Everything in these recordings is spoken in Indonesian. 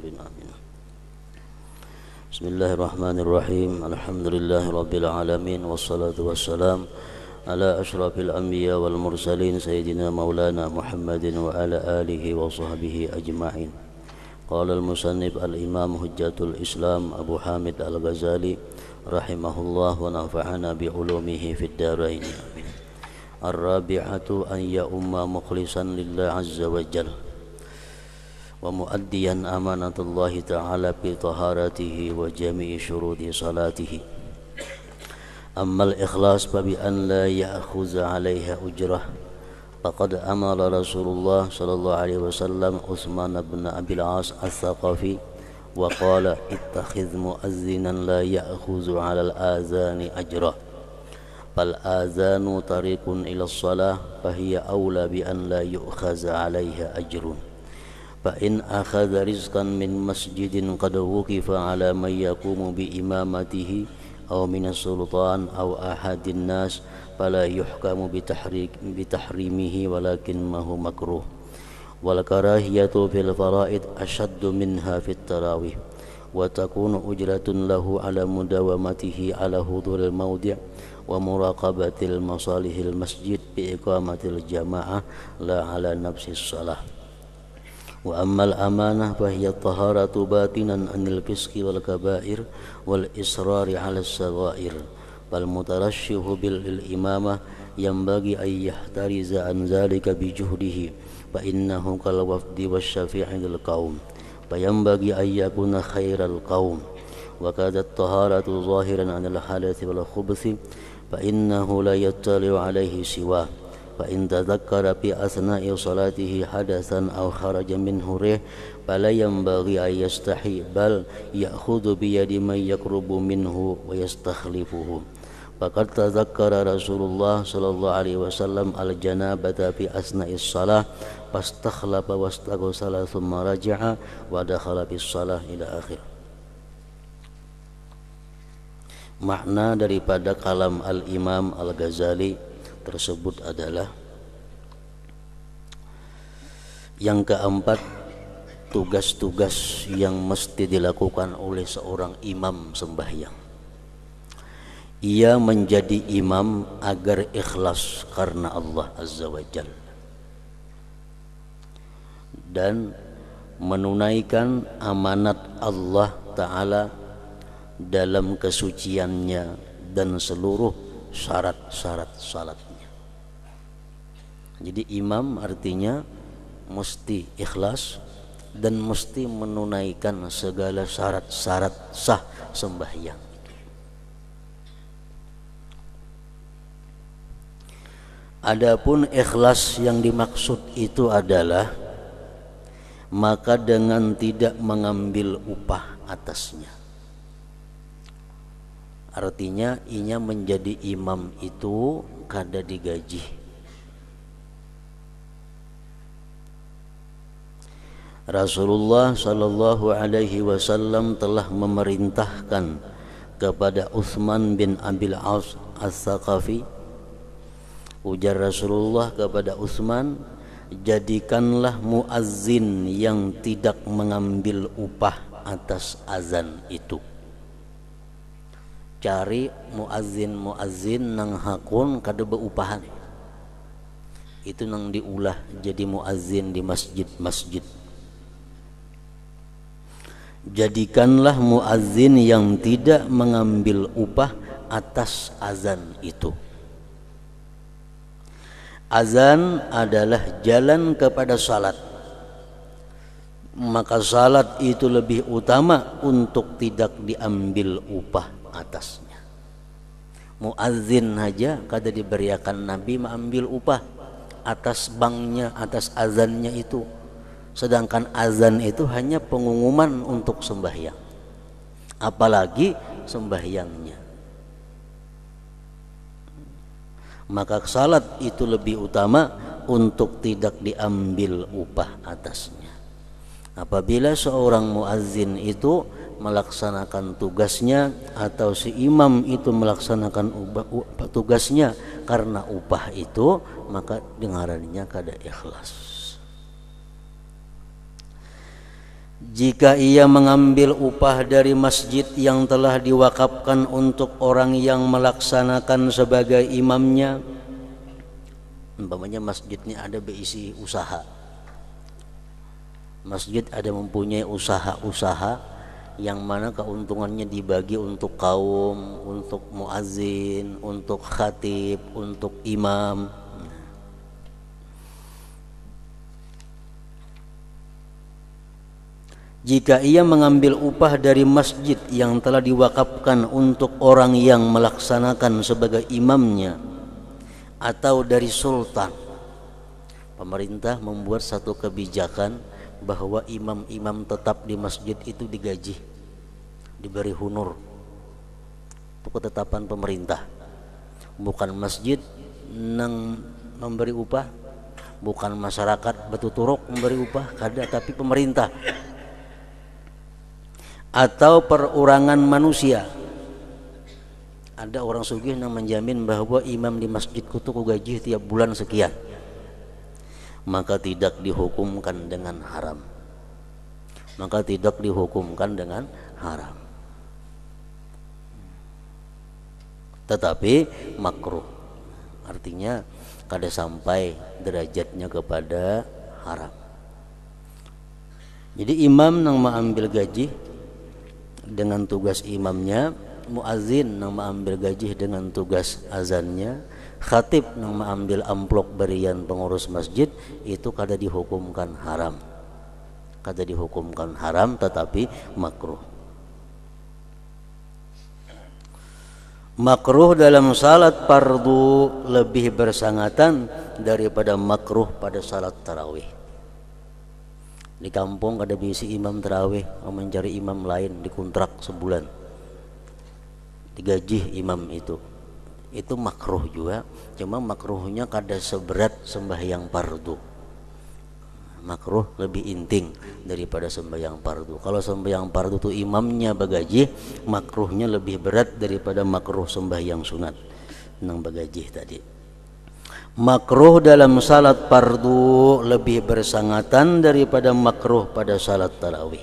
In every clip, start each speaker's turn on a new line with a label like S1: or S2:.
S1: ربنا آمين
S2: بسم الله الرحمن الرحيم الحمد لله رب العالمين والصلاة والسلام على أشرف الأنبياء والمرسلين سيدنا مولانا محمد وعلى آله وصحبه أجمعين قال المصنف الإمام حجة الإسلام أبو حامد الغزالي رحمه الله ونفعنا بعلومه في الدارين الرابعة أن يؤم مخلصا لله عز وجل ومؤديا أمانة الله تعالى بطهارته وجميع شروط صلاته أما الإخلاص فبأن لا يأخذ عليها أجرة فقد أمر رسول الله صلى الله عليه وسلم عثمان بن أبي العاص الثقفي وقال اتخذ مؤذنا لا يأخذ على الآذان أجرا فالآذان طريق إلى الصلاة فهي أولى بأن لا يؤخذ عليها أجر فإن أخذ رزقا من مسجد قد وقف على من يقوم بإمامته أو من السلطان أو أحد الناس فلا يحكم بتحريك بتحريمه ولكنه مكروه والكراهية في الفرائض أشد منها في التراويح وتكون أجرة له على مداومته على حضور الموضع ومراقبة المصالح المسجد بإقامة الجماعة لا على نفس الصلاة وأما الأمانة فهي الطهارة باطنا عن الفسق والكبائر والإصرار على الصغائر فالمترشح بالإمامة ينبغي أن يحترز عن ذلك بجهده فإنه كالوفد والشفيع للقوم فينبغي أن يكون خير القوم وكاد الطهارة ظاهرا عن الحدث والخبث فإنه لا يطلع عليه سواه فإن تذكر في أثناء صلاته حدثا أو خرج منه ريح فلا ينبغي أن يستحي بل يأخذ بيد من يقرب منه ويستخلفه فقد تذكر رسول الله صلى الله عليه وسلم الجنابة في أثناء الصلاة فاستخلف واستغسل ثم رجع ودخل في الصلاة إلى آخره Makna daripada kalam Al-Imam Al-Ghazali tersebut adalah yang keempat tugas-tugas yang mesti dilakukan oleh seorang imam sembahyang ia menjadi imam agar ikhlas karena Allah Azza wa Jalla dan menunaikan amanat Allah Ta'ala dalam kesuciannya dan seluruh syarat-syarat salatnya. Jadi imam artinya mesti ikhlas dan mesti menunaikan segala syarat-syarat sah sembahyang. Adapun ikhlas yang dimaksud itu adalah maka dengan tidak mengambil upah atasnya. Artinya inya menjadi imam itu kada digaji. Rasulullah shallallahu alaihi wasallam telah memerintahkan kepada Utsman bin Abil Aus As-Saqafi ujar Rasulullah kepada Utsman jadikanlah muazin yang tidak mengambil upah atas azan itu cari muazin muazin nang hakun kada beupahan itu nang diulah jadi muazin di masjid-masjid jadikanlah muazin yang tidak mengambil upah atas azan itu azan adalah jalan kepada salat maka salat itu lebih utama untuk tidak diambil upah atasnya muadzin saja kada diberiakan Nabi mengambil upah atas bangnya atas azannya itu sedangkan azan itu hanya pengumuman untuk sembahyang apalagi sembahyangnya maka salat itu lebih utama untuk tidak diambil upah atasnya Apabila seorang muazin itu melaksanakan tugasnya atau si imam itu melaksanakan tugasnya karena upah itu maka dengarannya kada ikhlas. Jika ia mengambil upah dari masjid yang telah diwakafkan untuk orang yang melaksanakan sebagai imamnya, umpamanya masjid ini ada berisi usaha, Masjid ada mempunyai usaha-usaha yang mana keuntungannya dibagi untuk kaum, untuk muazin, untuk khatib, untuk imam. Jika ia mengambil upah dari masjid yang telah diwakafkan untuk orang yang melaksanakan sebagai imamnya atau dari sultan, pemerintah membuat satu kebijakan bahwa imam-imam tetap di masjid itu digaji diberi hunur itu ketetapan pemerintah bukan masjid yang memberi upah bukan masyarakat betuturuk memberi upah kada tapi pemerintah atau perorangan manusia ada orang sugih yang menjamin bahwa imam di masjidku tuh gaji tiap bulan sekian maka tidak dihukumkan dengan haram maka tidak dihukumkan dengan haram tetapi makruh artinya kada sampai derajatnya kepada haram jadi imam nang mengambil gaji dengan tugas imamnya muazin nang mengambil gaji dengan tugas azannya khatib yang mengambil amplop berian pengurus masjid itu kada dihukumkan haram kada dihukumkan haram tetapi makruh makruh dalam salat fardu lebih bersangatan daripada makruh pada salat tarawih di kampung ada bisi imam tarawih mencari imam lain dikontrak sebulan digaji imam itu itu makruh juga cuma makruhnya kada seberat sembahyang pardu, makruh lebih inting daripada sembahyang pardu. kalau sembahyang pardu itu imamnya bagaji makruhnya lebih berat daripada makruh sembahyang sunat nang bagaji tadi makruh dalam salat pardu lebih bersangatan daripada makruh pada salat tarawih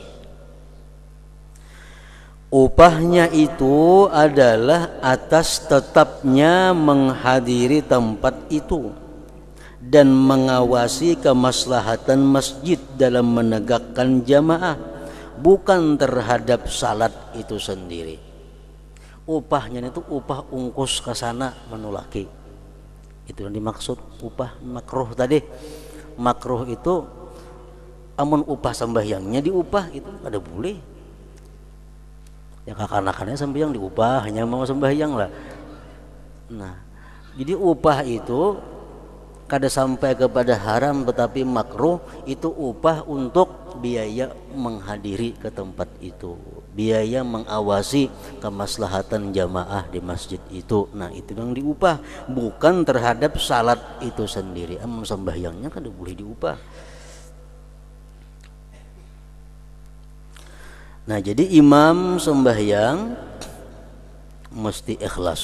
S2: Upahnya itu adalah atas tetapnya menghadiri tempat itu dan mengawasi kemaslahatan masjid dalam menegakkan jamaah bukan terhadap salat itu sendiri. Upahnya itu upah ungkus ke sana menulaki. Itu yang dimaksud upah makruh tadi. Makruh itu amun upah sembahyangnya diupah itu ada boleh ya kakan sampai sembahyang diubah hanya mau sembahyang lah nah jadi upah itu kada sampai kepada haram tetapi makruh itu upah untuk biaya menghadiri ke tempat itu biaya mengawasi kemaslahatan jamaah di masjid itu nah itu yang diupah bukan terhadap salat itu sendiri amun sembahyangnya kada boleh diupah Nah jadi imam sembahyang mesti ikhlas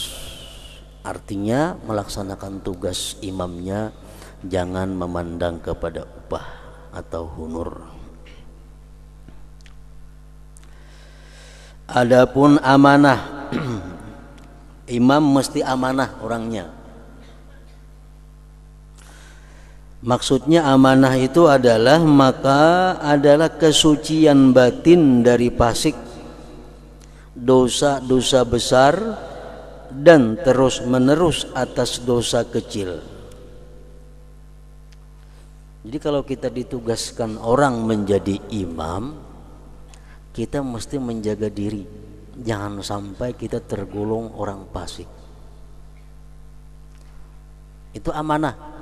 S2: Artinya melaksanakan tugas imamnya Jangan memandang kepada upah atau hunur Adapun amanah Imam mesti amanah orangnya Maksudnya amanah itu adalah maka adalah kesucian batin dari pasik dosa-dosa besar dan terus-menerus atas dosa kecil. Jadi kalau kita ditugaskan orang menjadi imam, kita mesti menjaga diri. Jangan sampai kita tergolong orang pasik. Itu amanah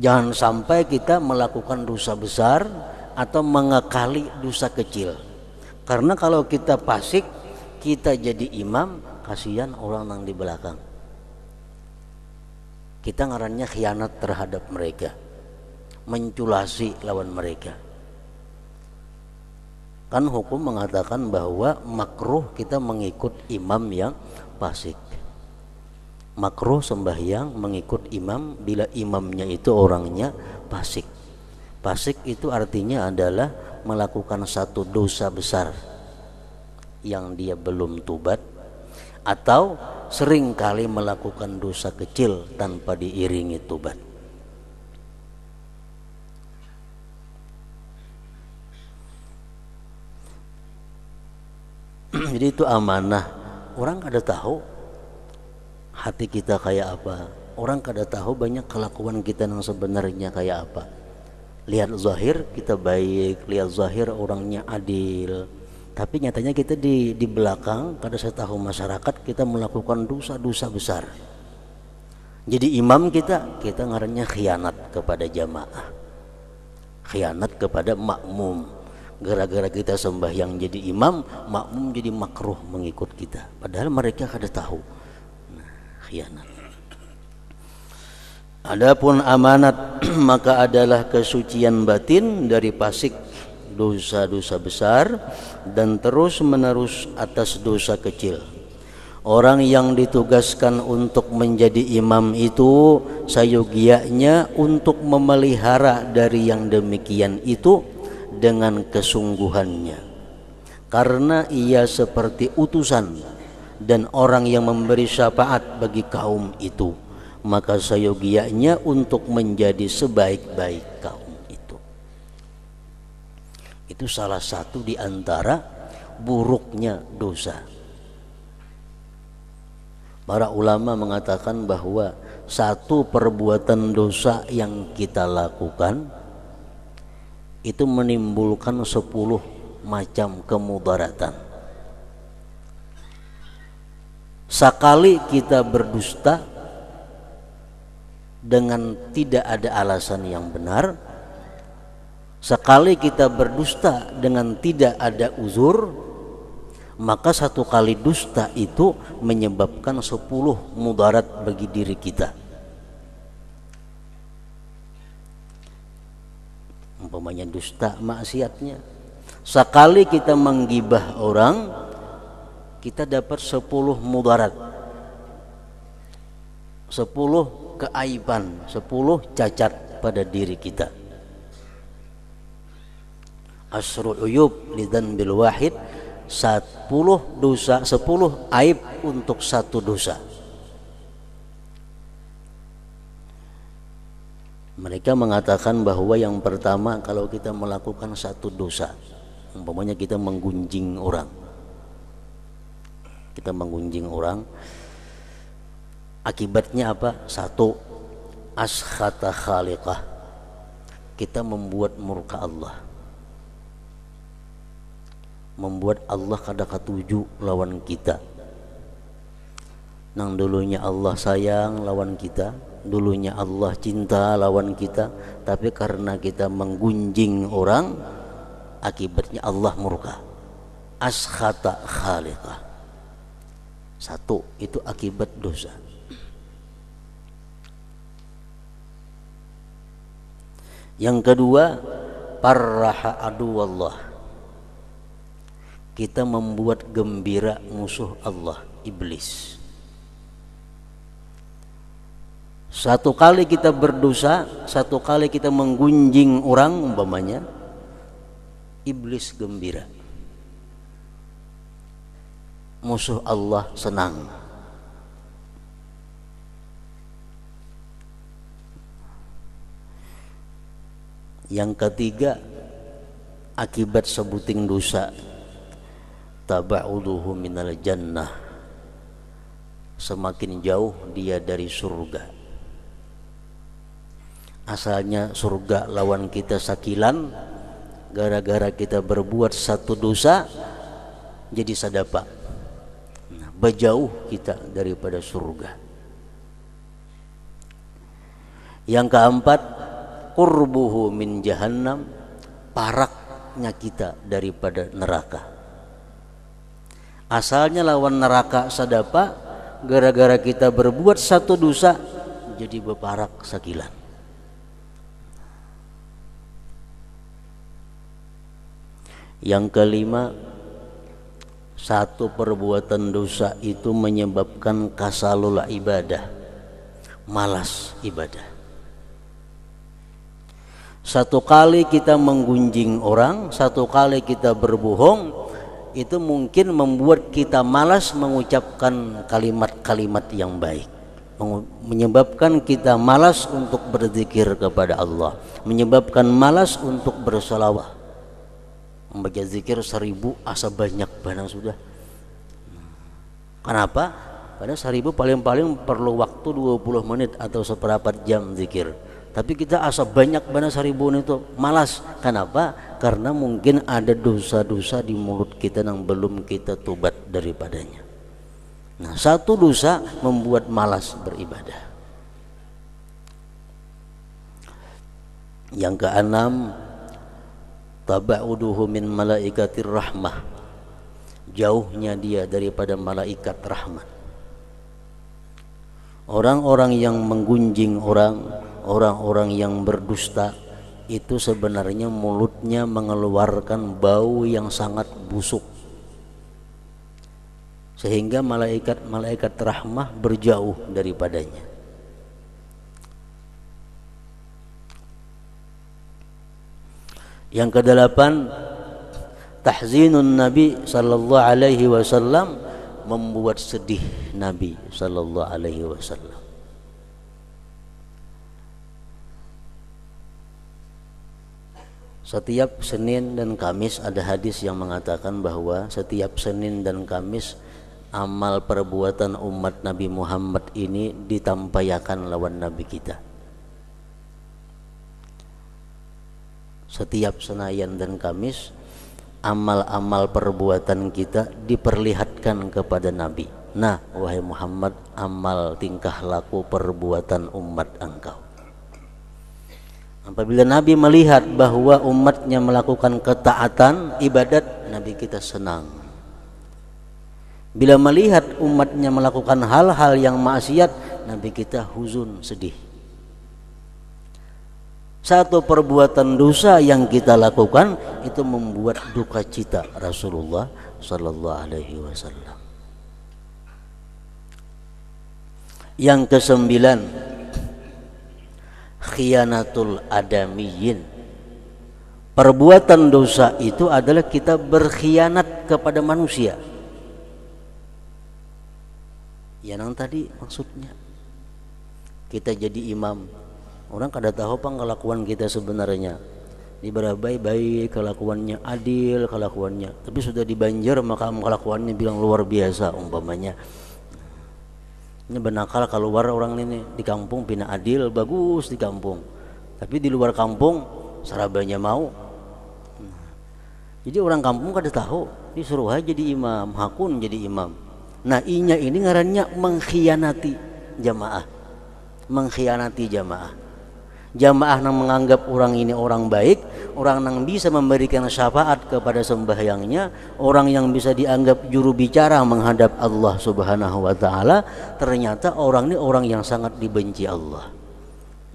S2: Jangan sampai kita melakukan dosa besar atau mengekali dosa kecil. Karena kalau kita pasik, kita jadi imam, kasihan orang yang di belakang. Kita ngarannya khianat terhadap mereka. Menculasi lawan mereka. Kan hukum mengatakan bahwa makruh kita mengikut imam yang pasik makruh sembahyang mengikut imam bila imamnya itu orangnya pasik. Pasik itu artinya adalah melakukan satu dosa besar yang dia belum tubat atau sering kali melakukan dosa kecil tanpa diiringi tubat. Jadi itu amanah. Orang ada tahu hati kita kayak apa orang kada tahu banyak kelakuan kita yang sebenarnya kayak apa lihat zahir kita baik lihat zahir orangnya adil tapi nyatanya kita di di belakang kada saya tahu masyarakat kita melakukan dosa-dosa besar jadi imam kita kita ngarannya khianat kepada jamaah khianat kepada makmum gara-gara kita sembah yang jadi imam makmum jadi makruh mengikut kita padahal mereka kada tahu khianat. Adapun amanat maka adalah kesucian batin dari pasik dosa-dosa besar dan terus-menerus atas dosa kecil. Orang yang ditugaskan untuk menjadi imam itu sayogianya untuk memelihara dari yang demikian itu dengan kesungguhannya. Karena ia seperti utusan dan orang yang memberi syafaat bagi kaum itu maka sayogianya untuk menjadi sebaik-baik kaum itu itu salah satu di antara buruknya dosa para ulama mengatakan bahwa satu perbuatan dosa yang kita lakukan itu menimbulkan sepuluh macam kemudaratan Sekali kita berdusta dengan tidak ada alasan yang benar, sekali kita berdusta dengan tidak ada uzur, maka satu kali dusta itu menyebabkan sepuluh mudarat bagi diri kita. Umpamanya dusta maksiatnya. Sekali kita menggibah orang, kita dapat sepuluh mudarat sepuluh keaiban sepuluh cacat pada diri kita asrul uyub lidan bil wahid 10 dosa sepuluh aib untuk satu dosa mereka mengatakan bahwa yang pertama kalau kita melakukan satu dosa umpamanya kita menggunjing orang kita menggunjing orang akibatnya apa satu askhata khaliqah kita membuat murka Allah membuat Allah kada katuju lawan kita nang dulunya Allah sayang lawan kita dulunya Allah cinta lawan kita tapi karena kita menggunjing orang akibatnya Allah murka askhata khaliqah satu, itu akibat dosa. Yang kedua, parraha adu Allah. Kita membuat gembira musuh Allah, iblis. Satu kali kita berdosa, satu kali kita menggunjing orang umpamanya, iblis gembira musuh Allah senang. Yang ketiga akibat sebuting dosa taba'uduhu minal jannah semakin jauh dia dari surga asalnya surga lawan kita sakilan gara-gara kita berbuat satu dosa jadi sadapa berjauh kita daripada surga. Yang keempat, kurbuhu min jahannam, paraknya kita daripada neraka. Asalnya lawan neraka sadapa, gara-gara kita berbuat satu dosa jadi beparak sakilan. Yang kelima, satu perbuatan dosa itu menyebabkan kasalul ibadah malas ibadah satu kali kita menggunjing orang satu kali kita berbohong itu mungkin membuat kita malas mengucapkan kalimat-kalimat yang baik menyebabkan kita malas untuk berzikir kepada Allah menyebabkan malas untuk bersolawat membaca zikir seribu asa ah, banyak banget sudah kenapa karena seribu paling-paling perlu waktu 20 menit atau seberapa jam zikir tapi kita asa ah, banyak banget seribu itu malas kenapa karena mungkin ada dosa-dosa di mulut kita yang belum kita tobat daripadanya nah satu dosa membuat malas beribadah yang keenam taba'uduhu min malaikatir rahmah jauhnya dia daripada malaikat rahmat orang-orang yang menggunjing orang orang-orang yang berdusta itu sebenarnya mulutnya mengeluarkan bau yang sangat busuk sehingga malaikat-malaikat rahmah berjauh daripadanya Yang kedelapan tahzinun Nabi sallallahu alaihi wasallam membuat sedih Nabi sallallahu alaihi wasallam. Setiap Senin dan Kamis ada hadis yang mengatakan bahwa setiap Senin dan Kamis amal perbuatan umat Nabi Muhammad ini ditampayakan lawan Nabi kita. setiap Senayan dan Kamis amal-amal perbuatan kita diperlihatkan kepada Nabi. Nah, wahai Muhammad, amal tingkah laku perbuatan umat engkau. Apabila Nabi melihat bahwa umatnya melakukan ketaatan, ibadat, Nabi kita senang. Bila melihat umatnya melakukan hal-hal yang maksiat, Nabi kita huzun, sedih satu perbuatan dosa yang kita lakukan itu membuat duka cita Rasulullah Sallallahu Alaihi Wasallam. Yang kesembilan, khianatul adamiyin. Perbuatan dosa itu adalah kita berkhianat kepada manusia. Yang tadi maksudnya kita jadi imam, Orang kada tahu pang kelakuan kita sebenarnya. Ibarat baik-baik kelakuannya adil kelakuannya, tapi sudah dibanjar maka kelakuannya bilang luar biasa umpamanya. Ini benakal keluar orang ini di kampung pina adil bagus di kampung, tapi di luar kampung sarabanya mau. Jadi orang kampung kada tahu disuruh aja di imam, hakun jadi imam. Nah inya ini ngarannya mengkhianati jamaah, mengkhianati jamaah jamaah yang menganggap orang ini orang baik orang yang bisa memberikan syafaat kepada sembahyangnya orang yang bisa dianggap juru bicara menghadap Allah subhanahu wa ta'ala ternyata orang ini orang yang sangat dibenci Allah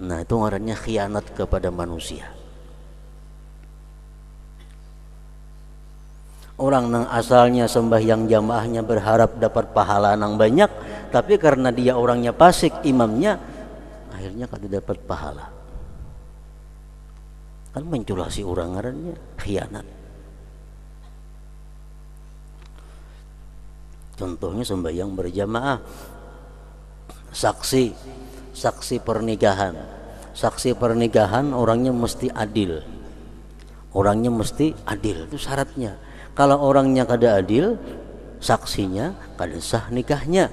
S2: nah itu orangnya khianat kepada manusia Orang yang asalnya sembahyang jamaahnya berharap dapat pahala yang banyak, tapi karena dia orangnya pasik imamnya, akhirnya tidak dapat pahala kan menculasi orang ngarannya khianat contohnya sembahyang berjamaah saksi saksi pernikahan saksi pernikahan orangnya mesti adil orangnya mesti adil itu syaratnya kalau orangnya kada adil saksinya kada sah nikahnya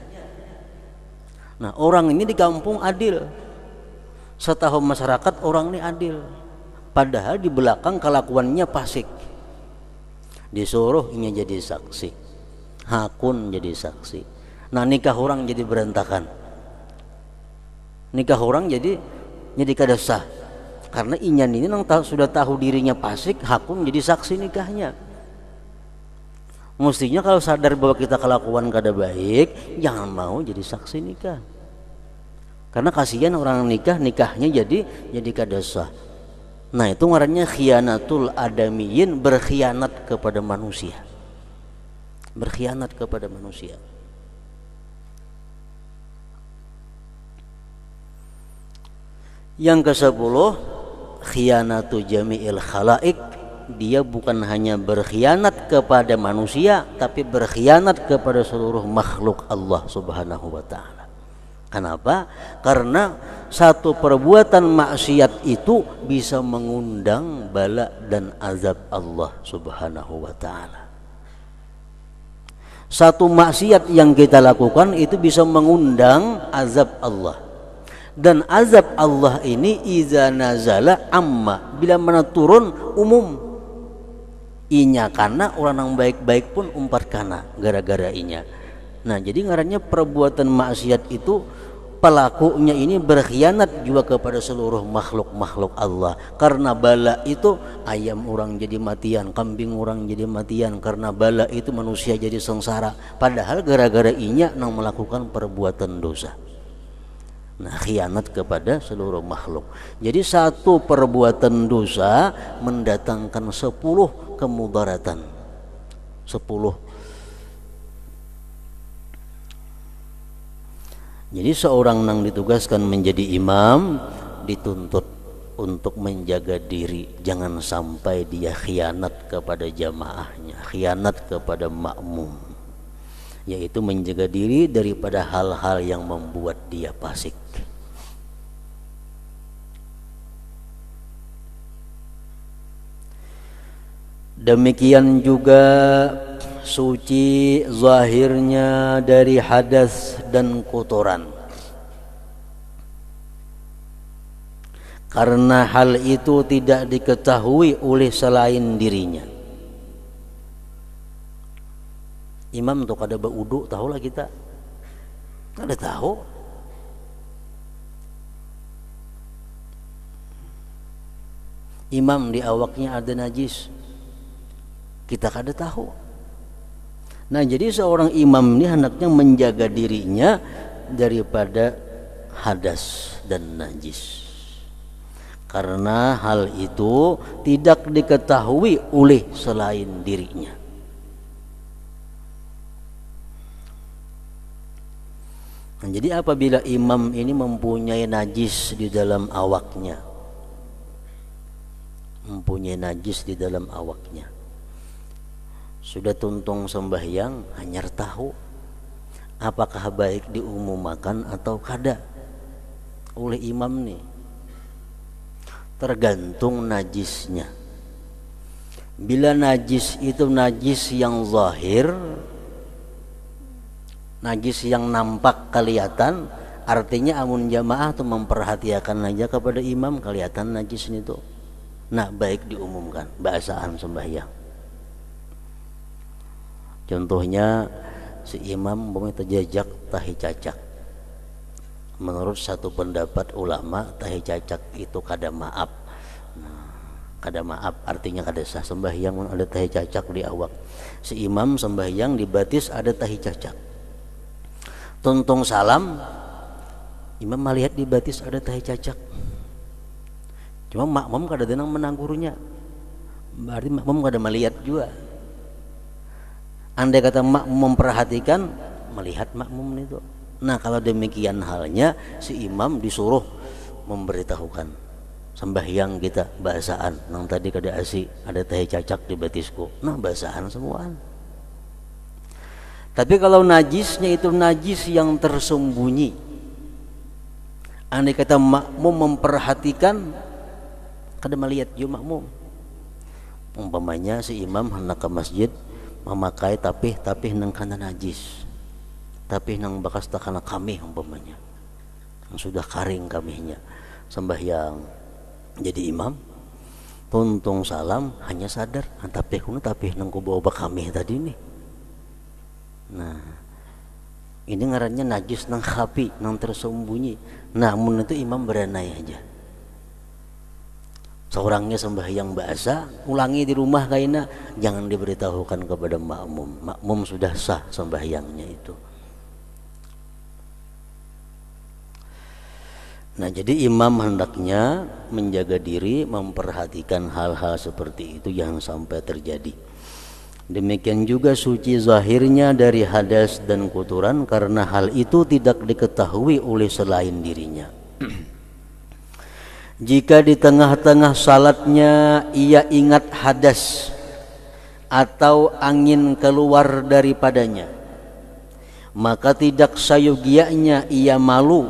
S2: nah orang ini di kampung adil setahu masyarakat orang ini adil Padahal di belakang kelakuannya pasik. Disuruhnya jadi saksi. Hakun jadi saksi. Nah nikah orang jadi berantakan. Nikah orang jadi jadi kada sah. Karena inyan ini nang tahu, sudah tahu dirinya pasik, hakun jadi saksi nikahnya. Mestinya kalau sadar bahwa kita kelakuan kada baik, jangan mau jadi saksi nikah. Karena kasihan orang nikah, nikahnya jadi jadi kada sah. Nah itu ngarannya khianatul adamiyin berkhianat kepada manusia. Berkhianat kepada manusia. Yang ke sepuluh khianatu jami'il khalaik dia bukan hanya berkhianat kepada manusia tapi berkhianat kepada seluruh makhluk Allah Subhanahu wa taala. Kenapa? Karena satu perbuatan maksiat itu bisa mengundang bala dan azab Allah Subhanahu wa taala. Satu maksiat yang kita lakukan itu bisa mengundang azab Allah. Dan azab Allah ini iza nazala amma bila mana turun umum. Inya karena orang yang baik-baik pun umpat karena gara-gara inya. Nah, jadi ngarannya perbuatan maksiat itu pelakunya ini berkhianat juga kepada seluruh makhluk-makhluk Allah karena bala itu ayam orang jadi matian kambing orang jadi matian karena bala itu manusia jadi sengsara padahal gara-gara inya nang melakukan perbuatan dosa nah khianat kepada seluruh makhluk jadi satu perbuatan dosa mendatangkan sepuluh kemudaratan sepuluh Jadi seorang yang ditugaskan menjadi imam dituntut untuk menjaga diri jangan sampai dia khianat kepada jamaahnya, khianat kepada makmum. Yaitu menjaga diri daripada hal-hal yang membuat dia pasik. Demikian juga suci zahirnya dari hadas dan kotoran. Karena hal itu tidak diketahui oleh selain dirinya. Imam untuk ada baudu tahulah kita. Kada tahu. Imam di awaknya ada najis. Kita kada tahu. Nah, jadi seorang imam ini hendaknya menjaga dirinya daripada hadas dan najis. Karena hal itu tidak diketahui oleh selain dirinya. Nah, jadi apabila imam ini mempunyai najis di dalam awaknya, mempunyai najis di dalam awaknya, sudah tuntung sembahyang hanya tahu apakah baik diumumkan atau kada oleh imam nih tergantung najisnya bila najis itu najis yang zahir najis yang nampak kelihatan artinya amun jamaah tuh memperhatikan aja kepada imam kelihatan najis itu nah baik diumumkan bahasaan sembahyang Contohnya si imam bumi terjejak tahi cacak. Menurut satu pendapat ulama tahi cacak itu kada maaf. Nah, kada maaf artinya kada sah sembahyang ada tahi cacak di awak. Si imam sembahyang di batis ada tahi cacak. Tuntung salam imam melihat di batis ada tahi cacak. Cuma makmum kada tenang menanggurunya. Berarti makmum kada melihat juga andai kata makmum memperhatikan melihat makmum itu nah kalau demikian halnya si imam disuruh memberitahukan sembahyang kita bahasaan nang tadi kada asi ada teh cacak di batisku nah bahasaan semua tapi kalau najisnya itu najis yang tersembunyi andai kata makmum memperhatikan kada melihat juga makmum umpamanya si imam hendak ke masjid memakai tapi tapi nang kana najis tapi nang bakas takana kami umpamanya yang sudah kering kami kamihnya sembahyang jadi imam tuntung salam hanya sadar ah, tapi kuno tapi nang kubawa kami tadi nih nah ini ngarannya najis nang khafi nang tersembunyi namun itu imam beranai aja seorangnya sembahyang bahasa ulangi di rumah kaina jangan diberitahukan kepada makmum makmum sudah sah sembahyangnya itu Nah, jadi imam hendaknya menjaga diri, memperhatikan hal-hal seperti itu yang sampai terjadi. Demikian juga suci zahirnya dari hadas dan kuturan karena hal itu tidak diketahui oleh selain dirinya. Jika di tengah-tengah salatnya ia ingat hadas atau angin keluar daripadanya, maka tidak sayugianya ia malu,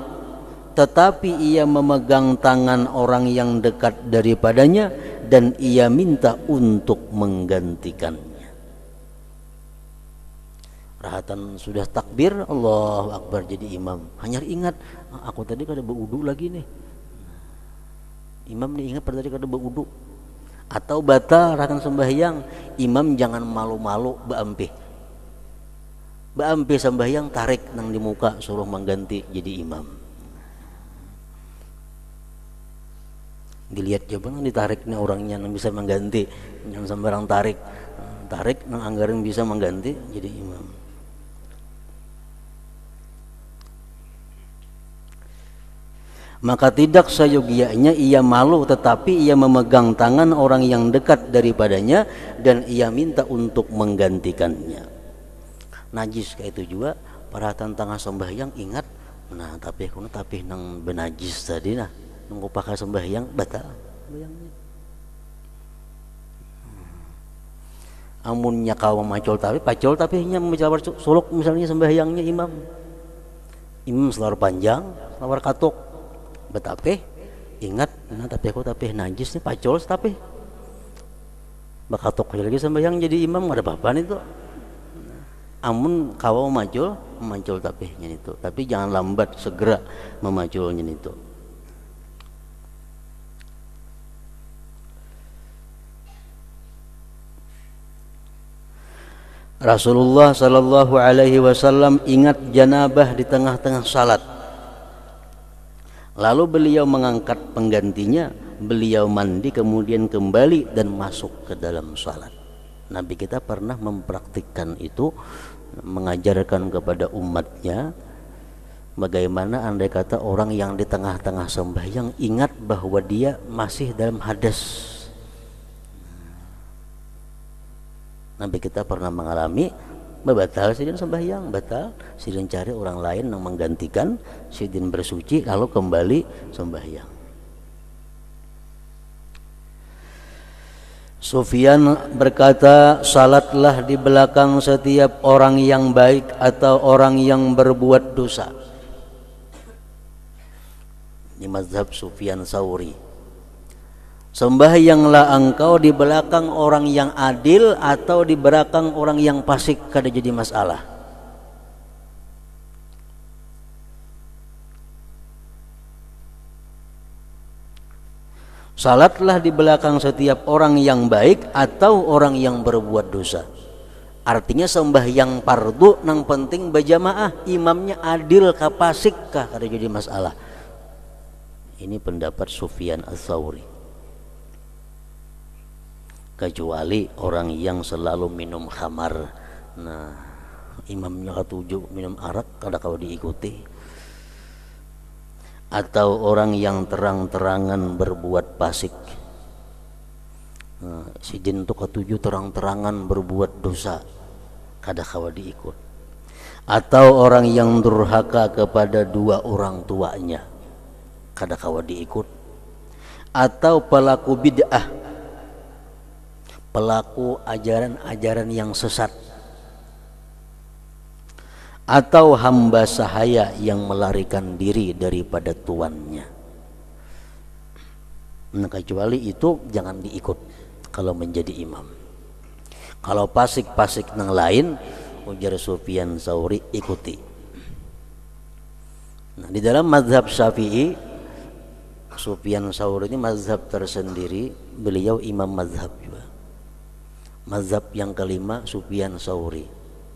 S2: tetapi ia memegang tangan orang yang dekat daripadanya dan ia minta untuk menggantikannya. Rahatan sudah takbir, Allahu Akbar jadi imam. Hanya ingat, ah, aku tadi kada berwudu lagi nih Imam diingat pada ketika berwudu atau batal rakan sembahyang, imam jangan malu-malu beampih. Beampih sembahyang tarik nang di muka suruh mengganti jadi imam. Dilihat nang ditarik ditariknya orangnya nang bisa mengganti, jangan sembarang tarik. Tarik nang anggaran bisa mengganti jadi imam. maka tidak sayogianya ia malu tetapi ia memegang tangan orang yang dekat daripadanya dan ia minta untuk menggantikannya najis kayak itu juga para tangan sembahyang ingat nah tapi aku, tapi nang benajis tadi nah nunggu pakai sembahyang batal sembahyangnya hmm. kau amunnya kawa macol tapi pacol tapi hanya mencabar suluk misalnya sembahyangnya imam imam selawar panjang selawar katok betapa ingat nah tapi aku tapi najis nih pacol tapi bakal tokoh lagi yang jadi imam ada apa itu amun kawau majul majul tapi itu tapi jangan lambat segera memajulnya itu Rasulullah Shallallahu Alaihi Wasallam ingat janabah di tengah-tengah salat Lalu beliau mengangkat penggantinya, beliau mandi kemudian kembali dan masuk ke dalam salat. Nabi kita pernah mempraktikkan itu, mengajarkan kepada umatnya bagaimana andai kata orang yang di tengah-tengah sembahyang ingat bahwa dia masih dalam hadas. Nabi kita pernah mengalami batal sidin sembahyang batal sidin cari orang lain yang menggantikan sidin bersuci kalau kembali sembahyang Sufyan berkata, salatlah di belakang setiap orang yang baik atau orang yang berbuat dosa. Ini mazhab Sufyan Sauri. Sembahyanglah engkau di belakang orang yang adil atau di belakang orang yang pasik kada jadi masalah. Salatlah di belakang setiap orang yang baik atau orang yang berbuat dosa. Artinya sembahyang pardu nang penting berjamaah imamnya adil kapasik kah kada jadi masalah. Ini pendapat Sufyan ats kecuali orang yang selalu minum khamar nah imamnya ketujuh minum arak kada kalau diikuti atau orang yang terang-terangan berbuat pasik nah, si jin itu ketujuh terang-terangan berbuat dosa kada kawa diikut atau orang yang durhaka kepada dua orang tuanya kada kawa diikut atau pelaku bid'ah pelaku ajaran-ajaran yang sesat atau hamba sahaya yang melarikan diri daripada tuannya. Nah, kecuali itu jangan diikut kalau menjadi imam. Kalau pasik-pasik yang lain ujar Sufyan Sauri ikuti. Nah, di dalam mazhab Syafi'i Sufyan Sauri ini mazhab tersendiri, beliau imam mazhab juga mazhab yang kelima Sufyan Sauri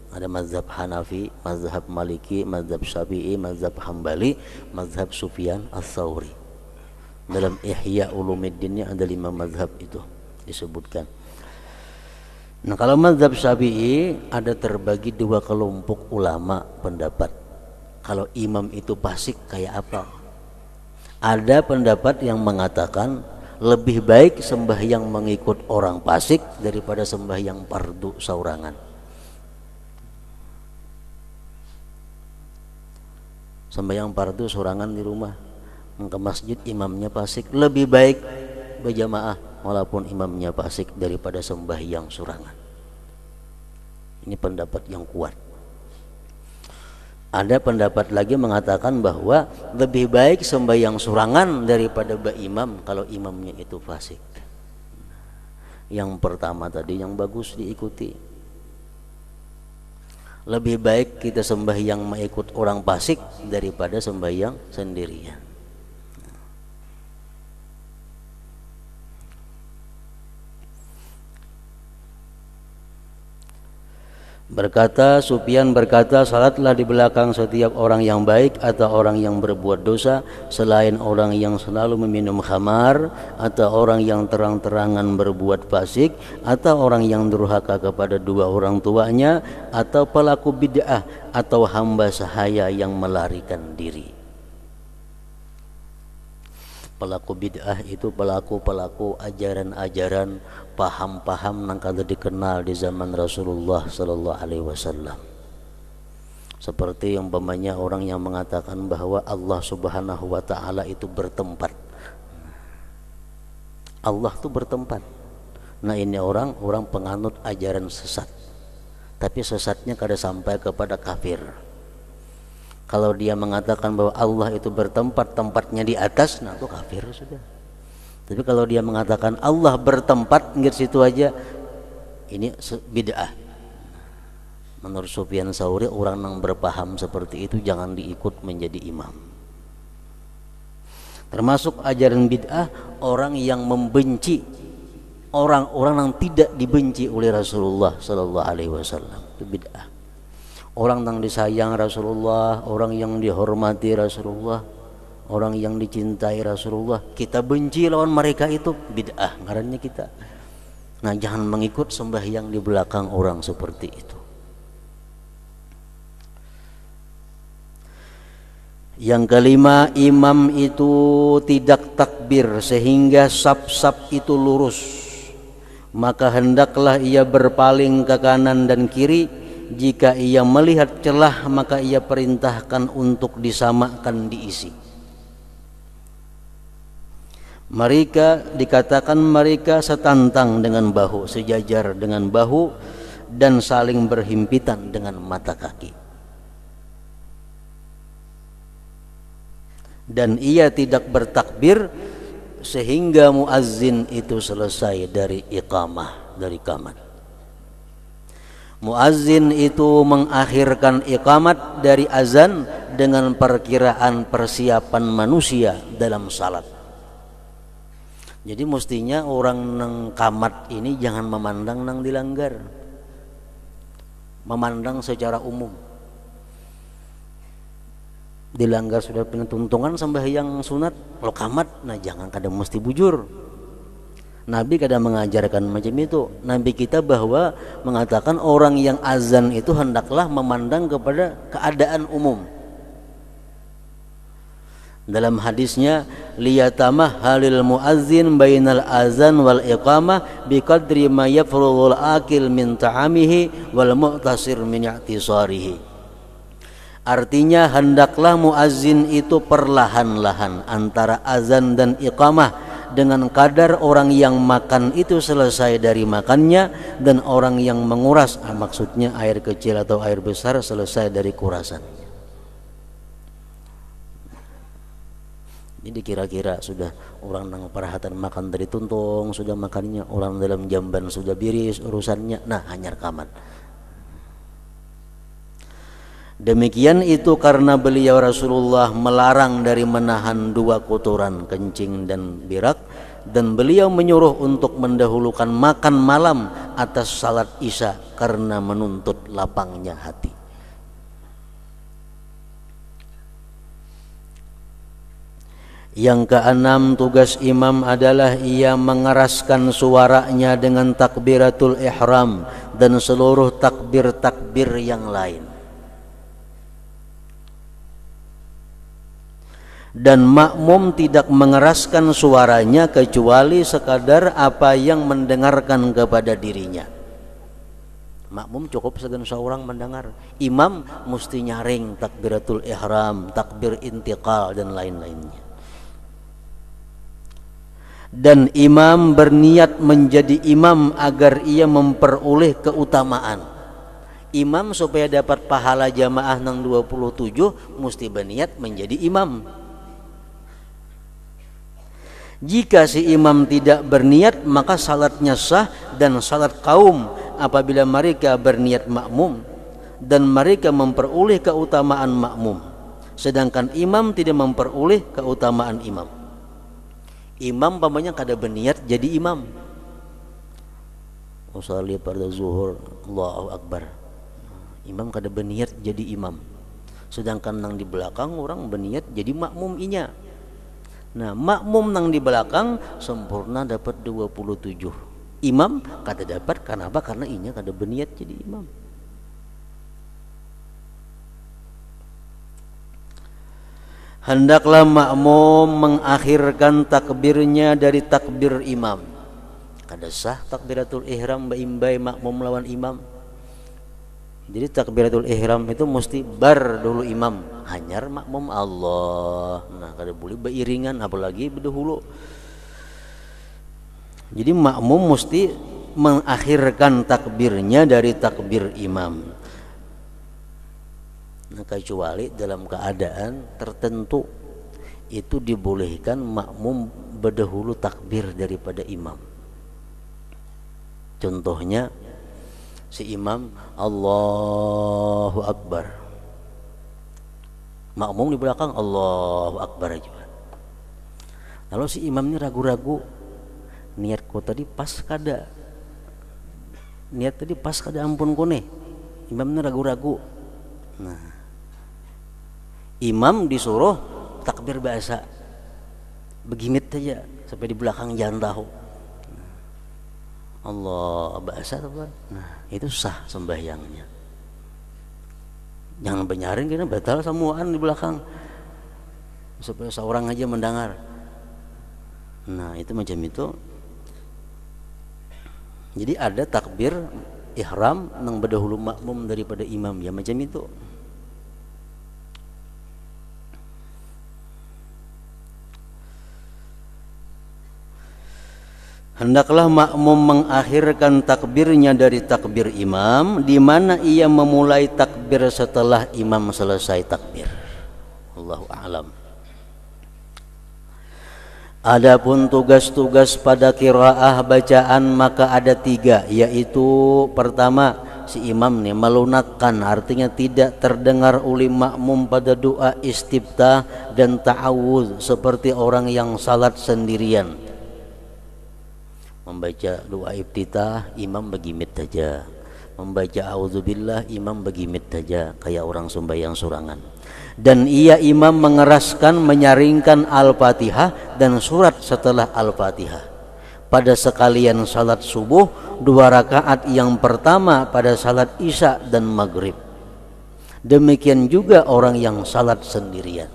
S2: ada mazhab Hanafi, mazhab Maliki, mazhab Syafi'i, mazhab Hambali, mazhab Sufyan As-Sauri. Dalam Ihya ini ada lima mazhab itu disebutkan. Nah kalau mazhab Syafi'i ada terbagi dua kelompok ulama pendapat. Kalau imam itu pasik kayak apa? Ada pendapat yang mengatakan lebih baik sembahyang mengikut orang pasik daripada sembahyang pardu saurangan. Sembahyang pardu saurangan di rumah, ke masjid imamnya pasik lebih baik berjamaah walaupun imamnya pasik daripada sembahyang surangan. Ini pendapat yang kuat. Ada pendapat lagi mengatakan bahwa lebih baik sembahyang surangan daripada imam kalau imamnya itu fasik. Yang pertama tadi yang bagus diikuti. Lebih baik kita sembahyang mengikut orang fasik daripada sembahyang sendirian. Berkata Supian berkata salatlah di belakang setiap orang yang baik atau orang yang berbuat dosa selain orang yang selalu meminum khamar atau orang yang terang-terangan berbuat fasik atau orang yang durhaka kepada dua orang tuanya atau pelaku bid'ah atau hamba sahaya yang melarikan diri pelaku bid'ah itu pelaku-pelaku ajaran-ajaran paham-paham yang kada dikenal di zaman Rasulullah sallallahu alaihi wasallam. Seperti yang umpamanya orang yang mengatakan bahwa Allah Subhanahu wa taala itu bertempat. Allah tuh bertempat. Nah, ini orang orang penganut ajaran sesat. Tapi sesatnya kada sampai kepada kafir kalau dia mengatakan bahwa Allah itu bertempat-tempatnya di atas, nah itu kafir sudah. Tapi kalau dia mengatakan Allah bertempat di situ aja, ini bid'ah. Menurut Sufyan Sauri, orang yang berpaham seperti itu jangan diikut menjadi imam. Termasuk ajaran bid'ah orang yang membenci orang-orang yang tidak dibenci oleh Rasulullah Sallallahu Alaihi Wasallam itu bid'ah orang yang disayang Rasulullah, orang yang dihormati Rasulullah, orang yang dicintai Rasulullah, kita benci lawan mereka itu bid'ah ngarannya kita. Nah, jangan mengikut sembahyang di belakang orang seperti itu. Yang kelima, imam itu tidak takbir sehingga sap-sap itu lurus. Maka hendaklah ia berpaling ke kanan dan kiri jika ia melihat celah maka ia perintahkan untuk disamakan diisi mereka dikatakan mereka setantang dengan bahu sejajar dengan bahu dan saling berhimpitan dengan mata kaki dan ia tidak bertakbir sehingga muazzin itu selesai dari iqamah dari kamar. Muazzin itu mengakhirkan ikamat dari azan dengan perkiraan persiapan manusia dalam salat. Jadi mestinya orang nang kamat ini jangan memandang nang dilanggar. Memandang secara umum. Dilanggar sudah penuntungan sembahyang sunat, lo kamat, nah jangan kadang mesti bujur Nabi kadang mengajarkan macam itu. Nabi kita bahwa mengatakan orang yang azan itu hendaklah memandang kepada keadaan umum. Dalam hadisnya, liyatamah halil muazzin bainal azan wal iqamah biqadri ma yafrughul akil min ta'amihi wal mu'tasir min i'tisarihi. Artinya hendaklah muazin itu perlahan-lahan antara azan dan iqamah dengan kadar orang yang makan itu selesai dari makannya dan orang yang menguras ah, maksudnya air kecil atau air besar selesai dari kurasannya. Jadi kira-kira sudah orang nang perhatian makan dari tuntung, sudah makannya orang dalam jamban sudah biris urusannya. Nah, hanya rekaman. Demikian itu karena beliau Rasulullah melarang dari menahan dua kotoran kencing dan birak dan beliau menyuruh untuk mendahulukan makan malam atas salat Isya karena menuntut lapangnya hati. Yang keenam tugas imam adalah ia mengeraskan suaranya dengan takbiratul ihram dan seluruh takbir-takbir yang lain. dan makmum tidak mengeraskan suaranya kecuali sekadar apa yang mendengarkan kepada dirinya. Makmum cukup segan seorang mendengar. Imam mesti nyaring takbiratul ihram, takbir intiqal dan lain-lainnya. Dan imam berniat menjadi imam agar ia memperoleh keutamaan imam supaya dapat pahala jamaah nang 27 mesti berniat menjadi imam jika si imam tidak berniat maka salatnya sah dan salat kaum apabila mereka berniat makmum dan mereka memperoleh keutamaan makmum sedangkan imam tidak memperoleh keutamaan imam. Imam pamannya kada berniat jadi imam. Usali pada zuhur Allahu Akbar. Imam kada berniat jadi imam. Sedangkan yang di belakang orang berniat jadi makmum inya Nah, makmum nang di belakang sempurna dapat 27. Imam kata dapat karena apa? Karena inya kada berniat jadi imam. Hendaklah makmum mengakhirkan takbirnya dari takbir imam. Kada sah takbiratul ihram baimbai makmum lawan imam. Jadi takbiratul ihram itu mesti bar dulu imam, hanyar makmum Allah. Nah, kada boleh beiringan apalagi berdahulu. Jadi makmum mesti mengakhirkan takbirnya dari takbir imam. Nah, kecuali dalam keadaan tertentu itu dibolehkan makmum berdahulu takbir daripada imam. Contohnya si imam Allahu Akbar makmum di belakang Allahu Akbar aja. lalu si imam ini ragu-ragu niatku tadi pas kada niat tadi pas kada ampun kone imam ini ragu-ragu nah imam disuruh takbir bahasa begini saja sampai di belakang jangan tahu Allah bahasa teman nah itu sah sembahyangnya jangan penyarin kita batal semuaan di belakang supaya seorang aja mendengar nah itu macam itu jadi ada takbir ihram yang berdahulu makmum daripada imam ya macam itu Hendaklah makmum mengakhirkan takbirnya dari takbir imam di mana ia memulai takbir setelah imam selesai takbir. Allahu a'lam. Adapun tugas-tugas pada kiraah bacaan maka ada tiga yaitu pertama si imam nih melunakkan artinya tidak terdengar oleh makmum pada doa istiftah dan taawud seperti orang yang salat sendirian membaca doa ibtitah imam bagi mid saja membaca auzubillah imam bagi mid saja kayak orang yang surangan dan ia imam mengeraskan menyaringkan al-fatihah dan surat setelah al-fatihah pada sekalian salat subuh dua rakaat yang pertama pada salat isya dan maghrib demikian juga orang yang salat sendirian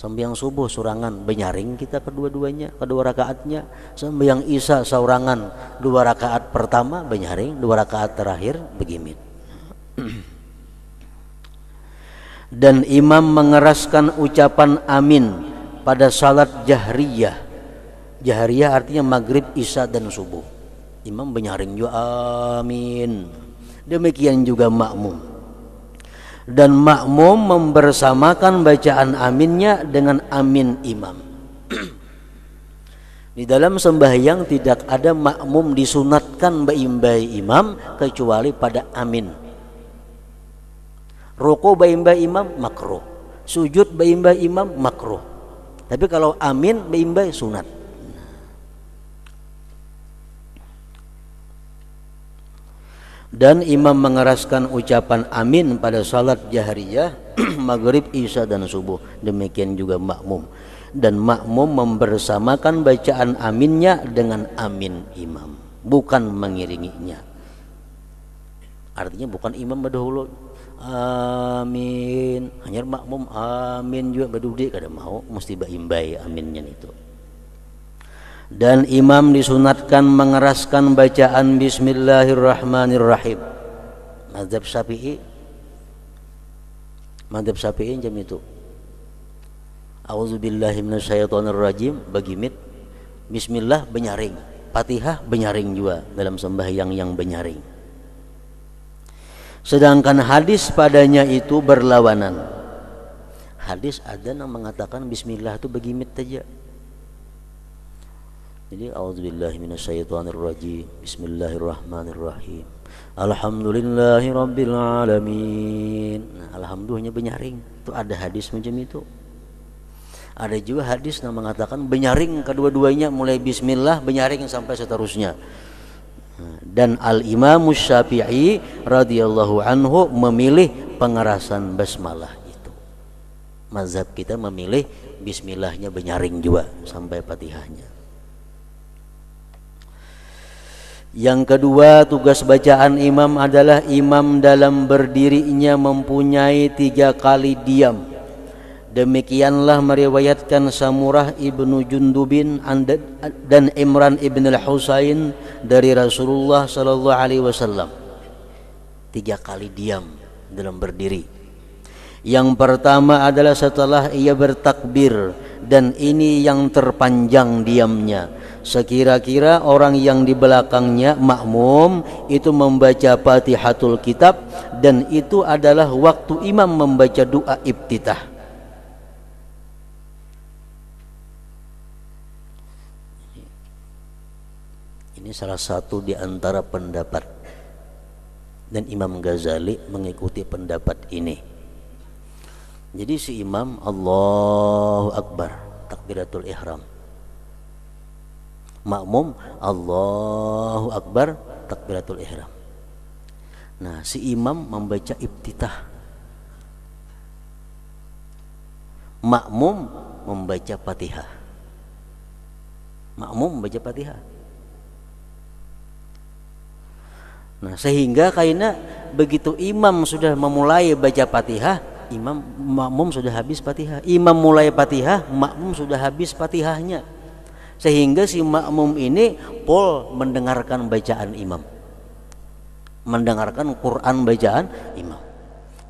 S2: sembiang subuh surangan benyaring kita kedua-duanya kedua rakaatnya sembiang isya saurangan dua rakaat pertama benyaring dua rakaat terakhir begimit dan imam mengeraskan ucapan amin pada salat jahriyah jahriyah artinya maghrib isya dan subuh imam benyaring juga ya amin demikian juga makmum dan makmum membersamakan bacaan aminnya dengan amin imam. Di dalam sembahyang tidak ada makmum disunatkan baimbai imam kecuali pada amin. Ruku baimbai imam makruh, sujud baimbai imam makruh. Tapi kalau amin baimbai sunat. dan imam mengeraskan ucapan amin pada salat jahriyah maghrib isya dan subuh demikian juga makmum dan makmum membersamakan bacaan aminnya dengan amin imam bukan mengiringinya artinya bukan imam berdahulu amin hanya makmum amin juga berdudik kada mau mesti baimbai aminnya itu dan imam disunatkan mengeraskan bacaan bismillahirrahmanirrahim Madzhab syafi'i Madzhab syafi'i jam itu bagi mit Bismillah benyaring Patihah benyaring juga dalam sembahyang yang benyaring Sedangkan hadis padanya itu berlawanan Hadis ada yang mengatakan Bismillah itu bagi mit saja jadi auzubillahi minasyaitonirrajim. Bismillahirrahmanirrahim. Alhamdulillahi rabbil alamin. Nah, benyaring. Itu ada hadis macam itu. Ada juga hadis yang mengatakan benyaring kedua-duanya mulai bismillah benyaring sampai seterusnya. Nah, dan Al-Imam Syafi'i radhiyallahu anhu memilih pengerasan basmalah itu. Mazhab kita memilih bismillahnya benyaring juga sampai Fatihahnya. Yang kedua tugas bacaan imam adalah imam dalam berdirinya mempunyai tiga kali diam Demikianlah meriwayatkan Samurah ibnu Jundubin dan Imran ibn al-Husain dari Rasulullah sallallahu alaihi wasallam. Tiga kali diam dalam berdiri. Yang pertama adalah setelah ia bertakbir dan ini yang terpanjang diamnya Sekira-kira orang yang di belakangnya makmum itu membaca Fatihatul Kitab dan itu adalah waktu imam membaca doa ibtitah. Ini salah satu di antara pendapat dan Imam Ghazali mengikuti pendapat ini. Jadi si imam Allahu Akbar takbiratul ihram makmum Allahu Akbar takbiratul ihram nah si imam membaca ibtitah makmum membaca Fatihah makmum membaca Fatihah Nah, sehingga kainnya begitu imam sudah memulai baca Fatihah, imam makmum sudah habis Fatihah. Imam mulai Fatihah, makmum sudah habis Fatihahnya sehingga si makmum ini pol mendengarkan bacaan imam mendengarkan Quran bacaan imam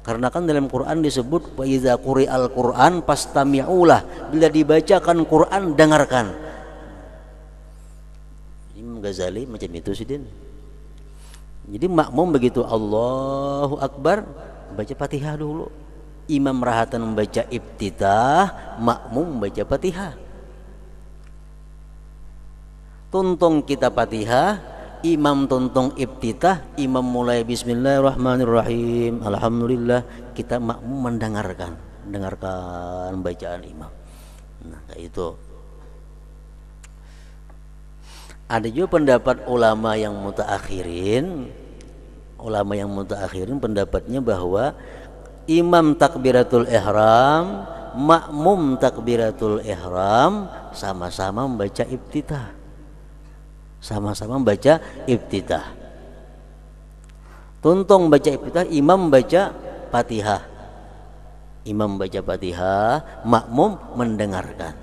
S2: karena kan dalam Quran disebut faiza al Quran pastamiaulah bila dibacakan Quran dengarkan Imam Ghazali macam itu sih din jadi makmum begitu Allahu Akbar baca Fatihah dulu imam rahatan membaca ibtidah makmum membaca Fatihah Tuntung kita Fatihah, imam tuntung ibtitah, imam mulai bismillahirrahmanirrahim. Alhamdulillah kita makmum mendengarkan, mendengarkan bacaan imam. Nah, kayak itu. Ada juga pendapat ulama yang mutaakhirin ulama yang mutaakhirin pendapatnya bahwa imam takbiratul ihram makmum takbiratul ihram sama-sama membaca ibtitah sama-sama baca ibtidah. Tuntung baca ibtidah, imam baca Fatihah. Imam baca Fatihah, makmum mendengarkan.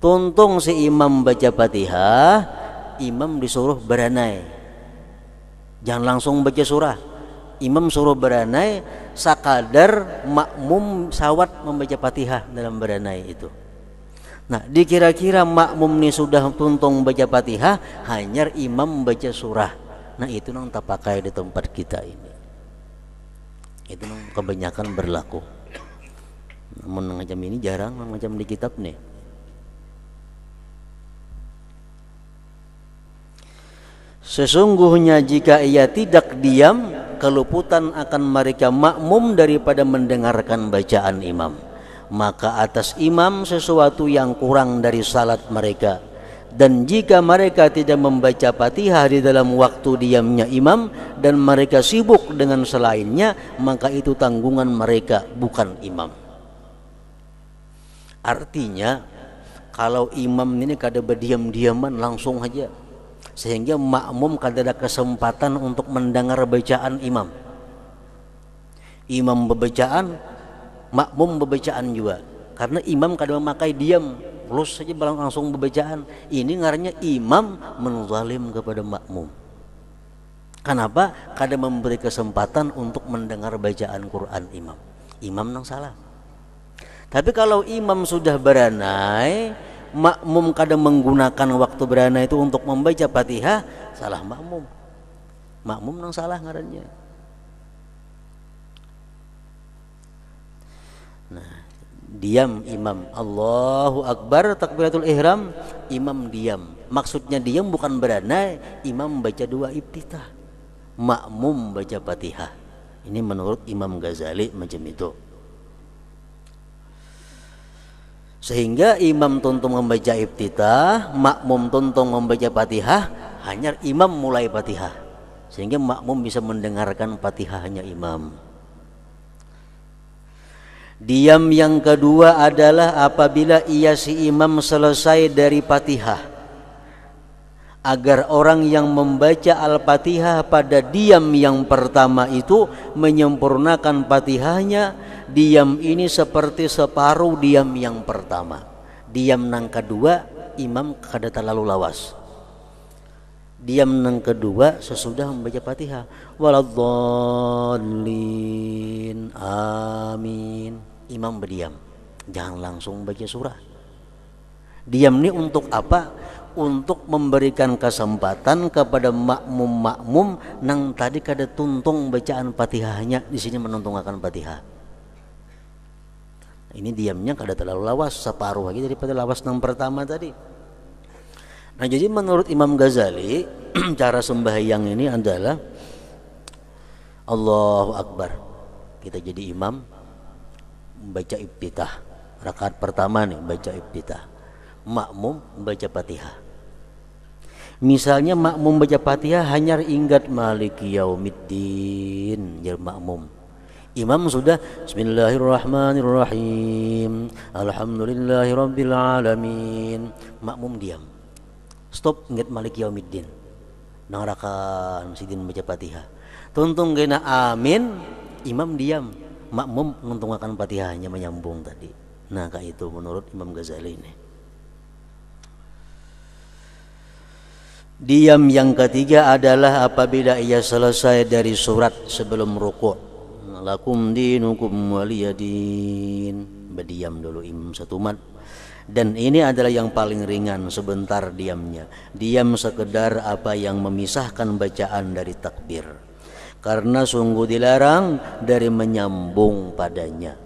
S2: Tuntung si imam baca Fatihah, imam disuruh beranai. Jangan langsung baca surah. Imam suruh beranai, sakadar makmum sawat membaca Fatihah dalam beranai itu. Nah, dikira-kira makmum ini sudah tuntung baca Fatihah, hanya imam baca surah. Nah, itu nang tak pakai di tempat kita ini. Itu nang kebanyakan berlaku. Namun macam ini jarang macam di kitab nih. Sesungguhnya jika ia tidak diam, keluputan akan mereka makmum daripada mendengarkan bacaan imam maka atas imam sesuatu yang kurang dari salat mereka dan jika mereka tidak membaca Fatihah di dalam waktu diamnya imam dan mereka sibuk dengan selainnya maka itu tanggungan mereka bukan imam artinya kalau imam ini kada berdiam-diaman langsung aja sehingga makmum kada ada kesempatan untuk mendengar bacaan imam imam berbacaan makmum bebacaan juga karena imam kadang memakai diam terus saja langsung bebacaan ini ngaranya imam menzalim kepada makmum kenapa kadang memberi kesempatan untuk mendengar bacaan Quran imam imam nang salah tapi kalau imam sudah beranai makmum kadang menggunakan waktu beranai itu untuk membaca Fatihah salah makmum makmum nang salah ngarannya Nah, diam imam. Allahu Akbar takbiratul ihram, imam diam. Maksudnya diam bukan berana, imam baca dua iftitah Makmum baca Fatihah. Ini menurut Imam Ghazali macam itu. Sehingga imam tuntung membaca iftitah makmum tuntung membaca Fatihah, hanya imam mulai Fatihah. Sehingga makmum bisa mendengarkan Fatihahnya imam. Diam yang kedua adalah apabila ia si imam selesai dari patihah, agar orang yang membaca Al-Fatihah pada diam yang pertama itu menyempurnakan patihahnya. diam ini seperti separuh diam yang pertama diam yang kedua imam kada terlalu lawas diam yang kedua sesudah membaca patihah. Waladhalin amin imam berdiam. Jangan langsung baca surah. Diam ini untuk apa? Untuk memberikan kesempatan kepada makmum-makmum nang tadi kada tuntung bacaan patihahnya di sini menuntung akan Ini diamnya kada terlalu lawas separuh lagi daripada lawas yang pertama tadi. Nah, jadi menurut Imam Ghazali cara sembahyang ini adalah Allahu Akbar. Kita jadi imam, baca ibtidah rakaat pertama nih baca ibtidah makmum baca fatihah misalnya makmum baca fatihah hanya ingat maliki yaumiddin ya makmum Imam sudah Bismillahirrahmanirrahim Alhamdulillahirrabbilalamin makmum diam stop ingat Malik yaumiddin narakan rakaat masjidin baca patiha tuntung kena amin imam diam makmum menguntungkan Fatihahnya menyambung tadi. Nah, kayak itu menurut Imam Ghazali ini. Diam yang ketiga adalah apabila ia selesai dari surat sebelum rukuk. Lakum dinukum waliyadin. Berdiam dulu imam satu mat. Dan ini adalah yang paling ringan sebentar diamnya. Diam sekedar apa yang memisahkan bacaan dari takbir karena sungguh dilarang dari menyambung padanya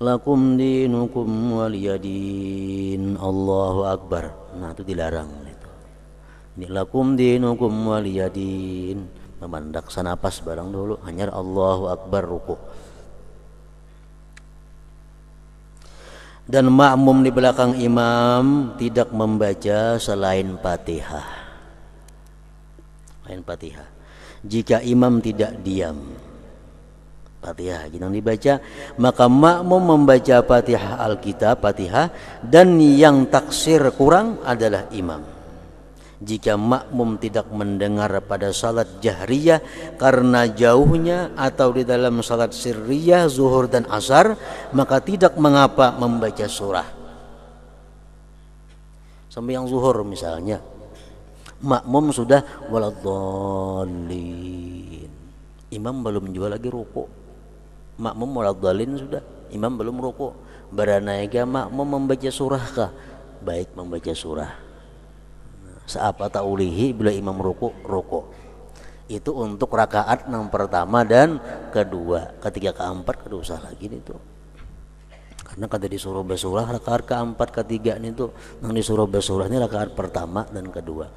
S2: lakum dinukum waliyadin Allahu akbar nah itu dilarang itu ini lakum dinukum waliyadin memandak napas barang dulu hanya Allahu akbar ruku dan makmum di belakang imam tidak membaca selain Fatihah. Selain Fatihah jika imam tidak diam. Fatihah Kita dibaca maka makmum membaca Fatihah Alkitab Fatihah dan yang taksir kurang adalah imam. Jika makmum tidak mendengar pada salat jahriyah karena jauhnya atau di dalam salat sirriyah zuhur dan asar maka tidak mengapa membaca surah. Sampai yang zuhur misalnya makmum sudah waladhalin imam belum jual lagi rokok makmum waladhalin sudah imam belum rokok beranaiga makmum membaca surah kah baik membaca surah seapa taulihi bila imam rokok rokok itu untuk rakaat yang pertama dan kedua ketiga keempat kedua usah lagi itu karena kata disuruh surah rakaat keempat ketiga ini tuh yang disuruh surah ini rakaat pertama dan kedua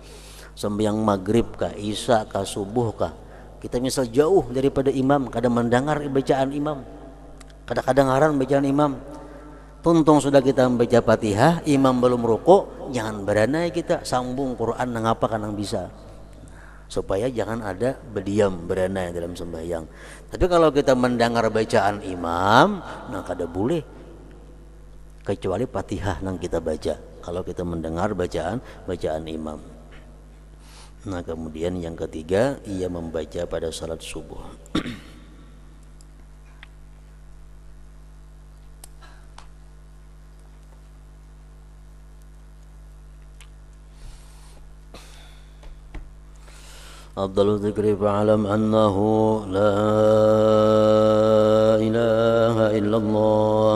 S2: sembahyang maghrib kah isya kah subuh kah kita misal jauh daripada imam kadang mendengar bacaan imam kadang-kadang haran bacaan imam tuntung sudah kita membaca fatihah imam belum rukuk jangan beranai kita sambung Quran nang apa kan nang bisa supaya jangan ada berdiam beranai dalam sembahyang tapi kalau kita mendengar bacaan imam nah kada boleh kecuali fatihah yang kita baca kalau kita mendengar bacaan bacaan imam Nah kemudian yang ketiga ia membaca pada salat subuh.
S1: أفضل الذكر فاعلم أنه لا إله إلا الله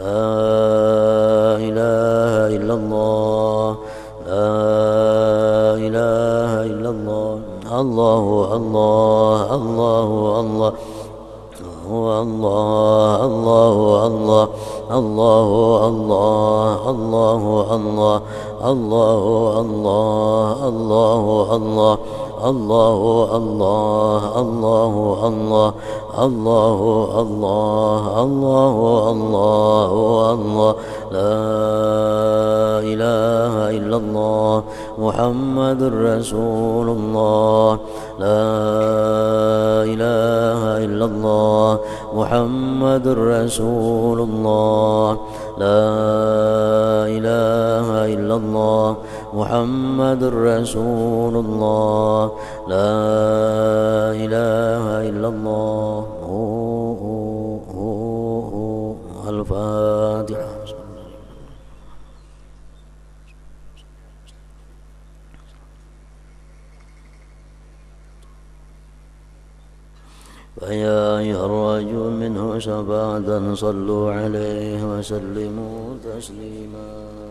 S1: لا إله إلا الله لا إله إلا الله الله الله الله الله هو الله الله الله الله الله الله الله الله الله الله الله الله الله الله الله الله الله الله الله الله لا إله إلا الله محمد رسول الله لا إله إلا الله محمد رسول الله لا إله إلا الله محمد رسول الله لا إله إلا الله هو هو هو الفاتحة أيها أرجو منه شفاعة صلوا عليه وسلموا تسليما